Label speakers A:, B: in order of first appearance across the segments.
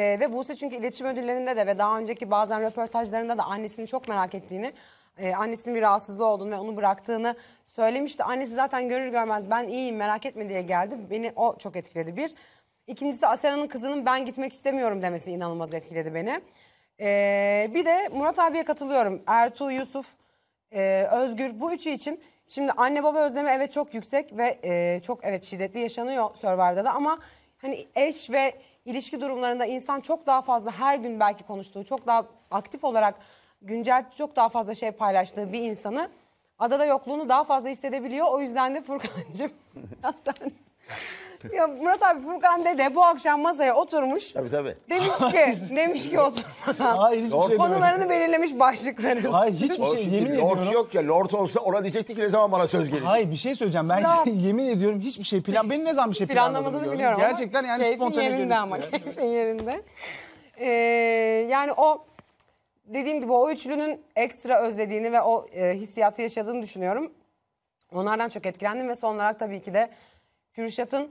A: Ee, ve Buse çünkü iletişim ödüllerinde de ve daha önceki bazen röportajlarında da annesini çok merak ettiğini, e, annesinin bir rahatsızlığı olduğunu ve onu bıraktığını söylemişti. Annesi zaten görür görmez ben iyiyim merak etme diye geldi. Beni o çok etkiledi bir. İkincisi Asena'nın kızının ben gitmek istemiyorum demesi inanılmaz etkiledi beni. Ee, bir de Murat abiye katılıyorum. Ertuğ, Yusuf, e, Özgür bu üçü için şimdi anne baba özlemi evet çok yüksek ve e, çok evet şiddetli yaşanıyor Survivor'da da ama hani eş ve ilişki durumlarında insan çok daha fazla her gün belki konuştuğu, çok daha aktif olarak güncel çok daha fazla şey paylaştığı bir insanı adada yokluğunu daha fazla hissedebiliyor. O yüzden de Furkan'cığım sen ya Murat abi Furkan dede bu akşam masaya oturmuş. Tabii tabii. Demiş ki, demiş ki oturmadan. Hayır hiçbir şey Konularını belirlemiş başlıkları. Hayır hiçbir şey yemin Lord ediyorum.
B: yok ya Lord olsa ona diyecektik ki ne zaman bana söz gelir. Hayır bir şey söyleyeceğim. Ben yemin ediyorum hiçbir şey plan. Benim ne zaman bir şey planlamadığını planlamadığını biliyorum. Gerçekten yani keyfin yerinde ama dönüştü.
A: keyfin yerinde. Ee, yani o dediğim gibi o üçlünün ekstra özlediğini ve o e, hissiyatı yaşadığını düşünüyorum. Onlardan çok etkilendim ve son olarak tabii ki de Kürşat'ın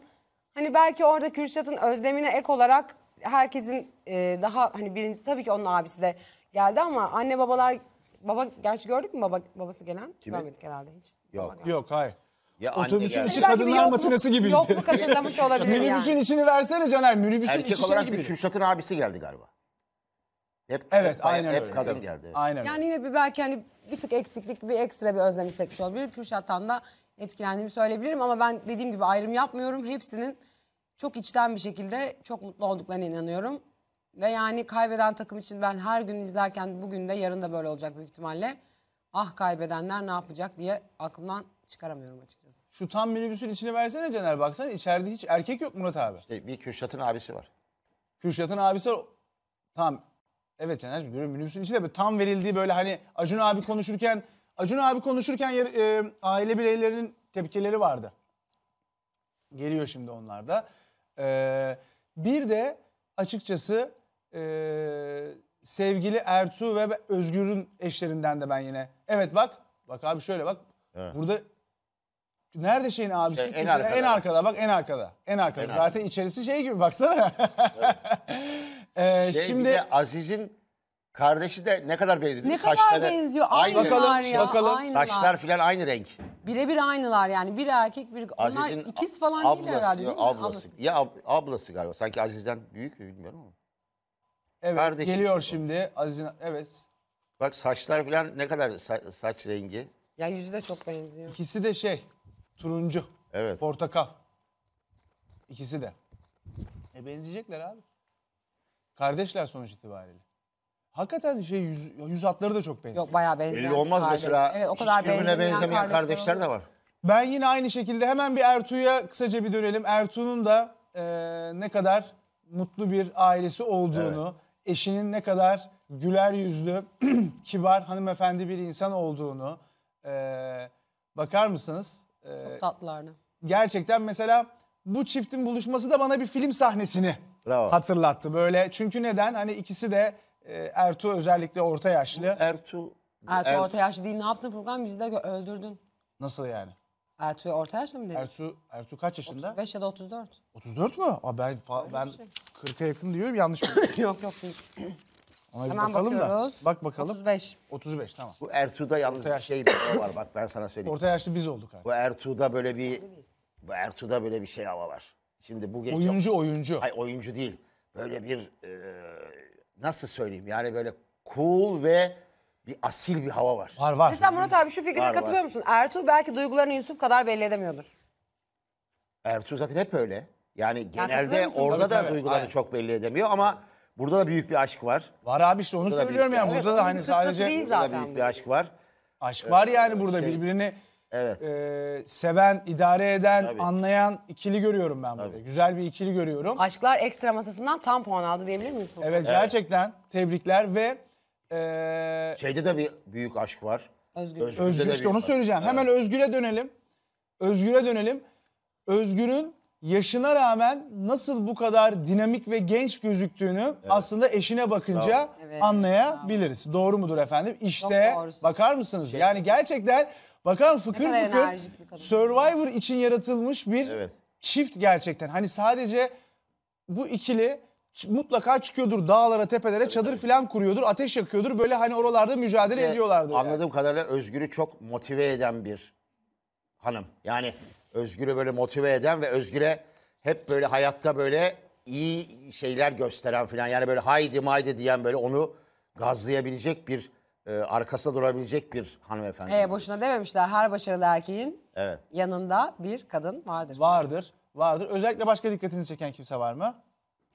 A: Hani belki orada Kürşat'ın özlemine ek olarak herkesin e, daha hani birinci tabii ki onun abisi de geldi ama anne babalar baba gerçi gördük mü baba babası gelen? Kimi? Görmedik herhalde hiç.
B: Yok. Baba Yok hayır. Ya anne Otobüsün geldi. içi Belki kadınlar yokluk- matinesi gibiydi. Yokluk hatırlamış olabilir Minibüsün içini versene Caner. Minibüsün Erkek içi şey olarak Kürşat'ın
C: abisi geldi galiba. Hep, Evet hep, aynen hep öyle. kadın geldi. Aynen öyle. Yani
A: yine bir belki hani bir tık eksiklik, bir ekstra bir özlem istekmiş olabilir. Kürşat'tan da etkilendiğimi söyleyebilirim ama ben dediğim gibi ayrım yapmıyorum. Hepsinin çok içten bir şekilde çok mutlu olduklarına inanıyorum. Ve yani kaybeden takım için ben her gün izlerken bugün de yarın da böyle olacak büyük ihtimalle. Ah kaybedenler ne yapacak diye aklımdan çıkaramıyorum açıkçası.
B: Şu tam minibüsün içine versene Caner baksana içeride hiç erkek yok Murat abi. İşte bir Kürşat'ın abisi var. Kürşat'ın abisi var. Tamam. Evet Caner görüyorum minibüsün içinde tam verildiği böyle hani Acun abi konuşurken Acun abi konuşurken e, aile bireylerinin tepkileri vardı. Geliyor şimdi onlar da. E, bir de açıkçası e, sevgili Ertuğ ve Özgür'ün eşlerinden de ben yine. Evet bak. Bak abi şöyle bak. Evet. Burada Nerede şeyin abisi? Şey, en, arkada. en arkada. Bak en arkada. En arkada. En Zaten arkada. içerisi şey gibi baksana. Evet. ee, şey, şimdi Aziz'in Kardeşi de ne kadar benziyor. Ne kadar benziyor.
A: Aynı. Aynılar Bakalım, ya. bakalım. Aynılar. Saçlar filan aynı renk. Birebir aynılar yani. Bir erkek bir... Onlar Aziz'in ikiz falan değil ablası, herhalde değil mi? ablası.
C: Ya ab- ablası galiba. Sanki Aziz'den büyük mü bilmiyorum ama.
B: Evet Kardeşim geliyor şimdi Aziz'in evet.
C: Bak saçlar filan ne kadar sa- saç rengi.
A: Ya yüzü de çok benziyor.
C: İkisi de şey turuncu. Evet.
B: Portakal. İkisi de. E benzeyecekler abi. Kardeşler sonuç itibariyle. Hakikaten şey yüz, yüz hatları da çok benziyor. Yok bayağı benziyor. Belli olmaz kardeş. mesela. Evet, o kadar benzemeyen, benzemeyen kardeşler de var. Ben yine aynı şekilde hemen bir Ertuğya kısaca bir dönelim. Ertuğ'un da e, ne kadar mutlu bir ailesi olduğunu, evet. eşinin ne kadar güler yüzlü, kibar, hanımefendi bir insan olduğunu e, bakar mısınız? E, Çok tatlılardı. Gerçekten mesela bu çiftin buluşması da bana bir film sahnesini Bravo. hatırlattı. Böyle çünkü neden? Hani ikisi de ee, Ertuğ özellikle orta yaşlı. Ertuğ.
A: Ertuğ er- orta yaşlı değil ne yaptın Furkan bizi de öldürdün. Nasıl yani? Ertuğ orta yaşlı mı dedin? Ertuğ, Ertuğ kaç yaşında? 35 ya da 34.
B: 34 mü? Aa, ben ben şey. 40'a yakın diyorum yanlış mı? yok yok değil. Ona bir Hemen bakalım bakıyoruz. da. Bak bakalım. 35. 35 tamam. Bu
C: Ertuğ'da yalnız bir şey de var bak ben sana söyleyeyim. Orta
B: yaşlı biz olduk abi.
C: Bu Ertuğ'da böyle bir bu Ertuğ'da böyle bir şey hava var. Şimdi bu gece oyuncu oyuncu. Hayır oyuncu değil. Böyle bir e, nasıl söyleyeyim yani böyle cool ve bir asil bir hava var. Var var. Sen Murat abi şu fikrine Var, katılıyor var.
A: musun? Ertuğ belki duygularını Yusuf kadar belli edemiyordur.
C: Ertuğ zaten hep öyle. Yani genelde orada Tabii, da tabii. duygularını Aynen. çok belli edemiyor ama
B: burada da büyük bir aşk var. Var abi işte onu söylüyorum yani. Burada da hani sadece Burada büyük bir aşk var. aşk var yani ee, burada şey- birbirini Evet. E, seven, idare eden, Tabii. anlayan ikili görüyorum ben burada. Tabii. Güzel bir ikili görüyorum.
A: Aşklar ekstra masasından tam puan aldı diyebilir miyiz? Bu Evet
B: gerçekten tebrikler ve e, Şeyde de bir büyük aşk var. Özgür. Özgür'de Özgür İşte onu söyleyeceğim. Hemen Özgür'e dönelim. Özgür'e dönelim. Özgür'ün yaşına rağmen nasıl bu kadar dinamik ve genç gözüktüğünü aslında eşine bakınca Evet, anlayabiliriz. Doğru mudur efendim? İşte bakar mısınız? Şey- yani gerçekten Bakalım fıkır kadar fıkır Survivor için yaratılmış bir Evet. çift gerçekten. Hani sadece bu ikili mutlaka çıkıyordur dağlara, tepelere, çadır falan kuruyordur, ateş yakıyordur. Böyle hani oralarda mücadele ediyorlardır. yani.
C: Anladığım kadarıyla Özgür'ü çok motive eden bir hanım. Yani Özgür'ü böyle motive eden ve Özgür'e hep böyle hayatta böyle iyi şeyler gösteren falan. Yani böyle haydi maydi diyen böyle onu gazlayabilecek bir e, arkasında durabilecek
B: bir hanımefendi. E,
A: boşuna dememişler her başarılı erkeğin Evet. yanında bir kadın
B: vardır. Vardır, vardır. Özellikle başka dikkatinizi çeken kimse var mı?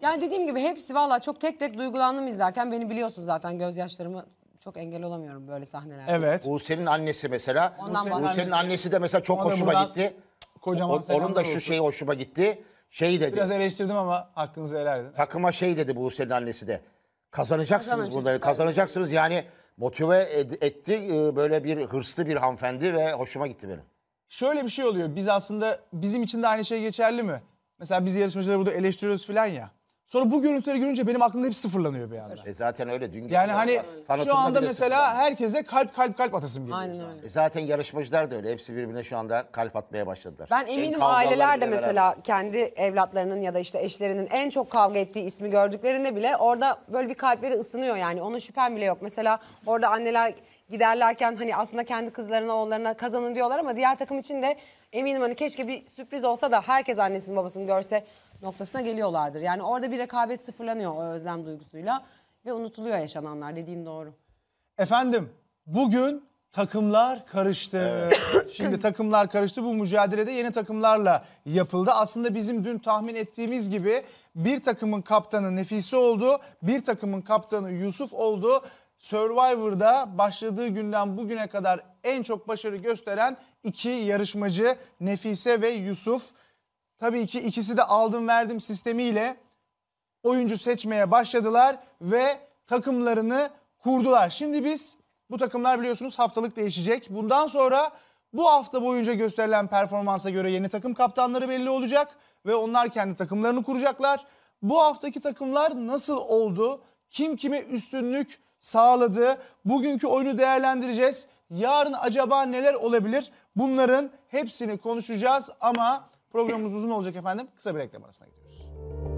A: Yani dediğim gibi hepsi valla çok tek tek duygulandım izlerken beni biliyorsun zaten gözyaşlarımı çok engel olamıyorum böyle sahnelerde.
C: Evet. Buse'nin annesi mesela. Ondan Buse'nin annesi. de mesela çok hoşuma buradan gitti. Kocaman O- Onun da şu olsun. şey hoşuma gitti. Şey dedi. Biraz eleştirdim ama hakkınızı helal edin. Takıma şey dedi Bu Buse'nin annesi de. Kazanacaksınız Kazanacak. burada. Kazanacaksınız yani motive ed- etti e, böyle bir hırslı bir hanımefendi ve hoşuma gitti benim.
B: Şöyle bir şey oluyor. Biz aslında bizim için de aynı şey geçerli mi? Mesela biz yarışmacıları burada eleştiriyoruz falan ya. Sonra bu görüntüleri görünce benim aklımda hep sıfırlanıyor bir anda.
C: E zaten öyle dün Yani hani şu anda mesela
B: herkese kalp kalp
C: kalp atasım geliyor. Aynen öyle. E zaten yarışmacılar da öyle. Hepsi birbirine şu anda kalp atmaya başladılar. Ben eminim aileler de mesela
A: beraber... kendi evlatlarının ya da işte eşlerinin en çok kavga ettiği ismi gördüklerinde bile orada böyle bir kalpleri ısınıyor yani. onun şüphem bile yok. Mesela orada anneler giderlerken hani aslında kendi kızlarına oğullarına kazanın diyorlar ama diğer takım için de eminim hani keşke bir sürpriz olsa da herkes annesinin babasını görse noktasına geliyorlardır. Yani orada bir rekabet sıfırlanıyor o özlem duygusuyla ve unutuluyor yaşananlar dediğin doğru.
B: Efendim bugün takımlar karıştı. Şimdi takımlar karıştı. Bu mücadelede yeni takımlarla yapıldı. Aslında bizim dün tahmin ettiğimiz gibi bir takımın kaptanı Nefise oldu. Bir takımın kaptanı Yusuf oldu. Survivor'da başladığı günden bugüne kadar en çok başarı gösteren iki yarışmacı Nefise ve Yusuf. Tabii ki ikisi de aldım verdim sistemiyle oyuncu seçmeye başladılar ve takımlarını kurdular. Şimdi biz bu takımlar biliyorsunuz haftalık değişecek. Bundan sonra bu hafta boyunca gösterilen performansa göre yeni takım kaptanları belli olacak ve onlar kendi takımlarını kuracaklar. Bu haftaki takımlar nasıl oldu? Kim kime üstünlük sağladı? Bugünkü oyunu değerlendireceğiz. Yarın acaba neler olabilir? Bunların hepsini konuşacağız ama programımız uzun olacak efendim. Kısa bir reklam arasına gidiyoruz.